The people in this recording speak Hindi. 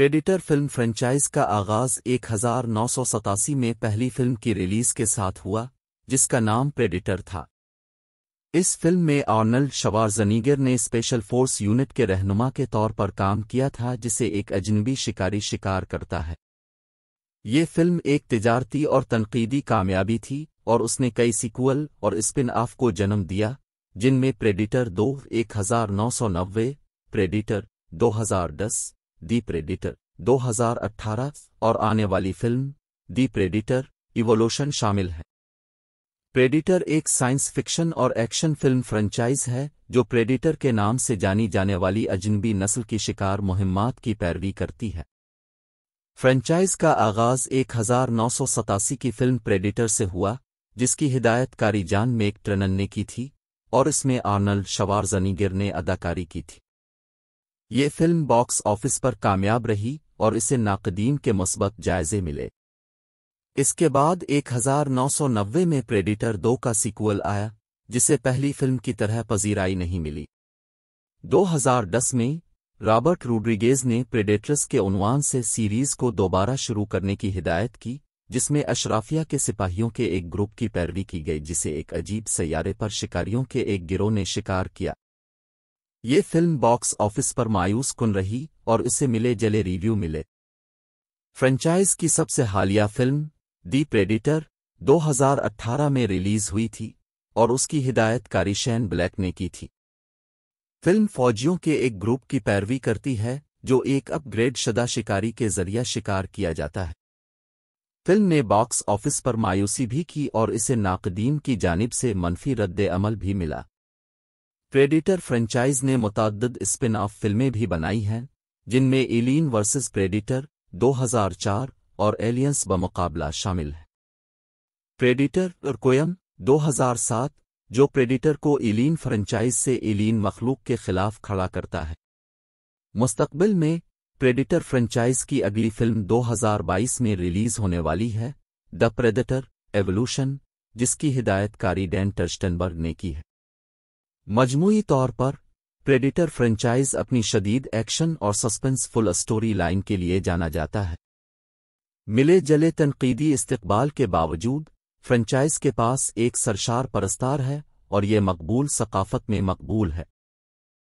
प्रेडिटर फिल्म फ्रेंचाइज का आगाज एक में पहली फिल्म की रिलीज के साथ हुआ जिसका नाम प्रेडिटर था इस फिल्म में आर्नल्ड शवार्जनीगर ने स्पेशल फोर्स यूनिट के रहनुमा के तौर पर काम किया था जिसे एक अजनबी शिकारी शिकार करता है ये फिल्म एक तजारती और तनकीदी कामयाबी थी और उसने कई सीक्वल और स्पिन ऑफ को जन्म दिया जिनमें प्रेडिटर दो एक हजार नौ सौ नब्बे प्रेडिटर 2010, दी प्रेडिटर 2018 और आने वाली फिल्म दी प्रेडिटर इवोल्यूशन शामिल है प्रेडिटर एक साइंस फिक्शन और एक्शन फिल्म फ्रेंचाइज है जो प्रेडिटर के नाम से जानी जाने वाली अजनबी नस्ल की शिकार मुहिमात की पैरवी करती है फ्रेंचाइज का आगाज एक की फिल्म प्रेडिटर से हुआ जिसकी हिदायतकारी जान मेक ट्रनन ने की थी और इसमें आर्नल्ड शवारजनीगिर ने अदाकारी की थी ये फिल्म बॉक्स ऑफिस पर कामयाब रही और इसे नाकदीन के मस्बत जायजे मिले इसके बाद 1990 में प्रेडिटर 2 का सीक्वल आया जिसे पहली फिल्म की तरह पजीराई नहीं मिली 2010 में रॉबर्ट रूड्रिगेज़ ने प्रेडेटर्स के उनवान से सीरीज को दोबारा शुरू करने की हिदायत की जिसमें अशराफिया के सिपाहियों के एक ग्रुप की पैरवी की गई जिसे एक अजीब सैारे पर शिकारियों के एक गिरोह ने शिकार किया ये फिल्म बॉक्स ऑफिस पर मायूस कुन रही और इसे मिले जले रिव्यू मिले फ्रेंचाइज की सबसे हालिया फिल्म दी प्रेडिटर 2018 में रिलीज हुई थी और उसकी हिदायतकारी शैन ब्लैक ने की थी फिल्म फौजियों के एक ग्रुप की पैरवी करती है जो एक अपग्रेड शदा शिकारी के जरिए शिकार किया जाता है फिल्म ने बॉक्स ऑफिस पर मायूसी भी की और इसे नाकदीन की जानिब से मनफी रद्द अमल भी मिला प्रेडिटर फ्रेंचाइज ने मुतद स्पिन ऑफ फिल्में भी बनाई हैं जिनमें एलियन वर्सेस प्रेडिटर 2004 और एलियंस बमुकाबला शामिल है प्रेडिटर और कोयम 2007 जो प्रेडिटर को एलियन फ्रेंचाइज से एलियन मखलूक के खिलाफ खड़ा करता है मुस्तबिल में प्रेडिटर फ्रेंचाइज की अगली फिल्म 2022 में रिलीज होने वाली है द प्रेडिटर एवोल्यूशन जिसकी हिदायतकारी डेन डैन टर्स्टनबर्ग ने की है मजमू तौर पर प्रेडिटर फ्रेंचाइज अपनी शदीद एक्शन और सस्पेंसफुल स्टोरी लाइन के लिए जाना जाता है मिले जले तनकीदी इस्तबाल के बावजूद फ्रेंचाइज के पास एक सरशार परस्तार है और ये मकबूल सकाफत में मकबूल है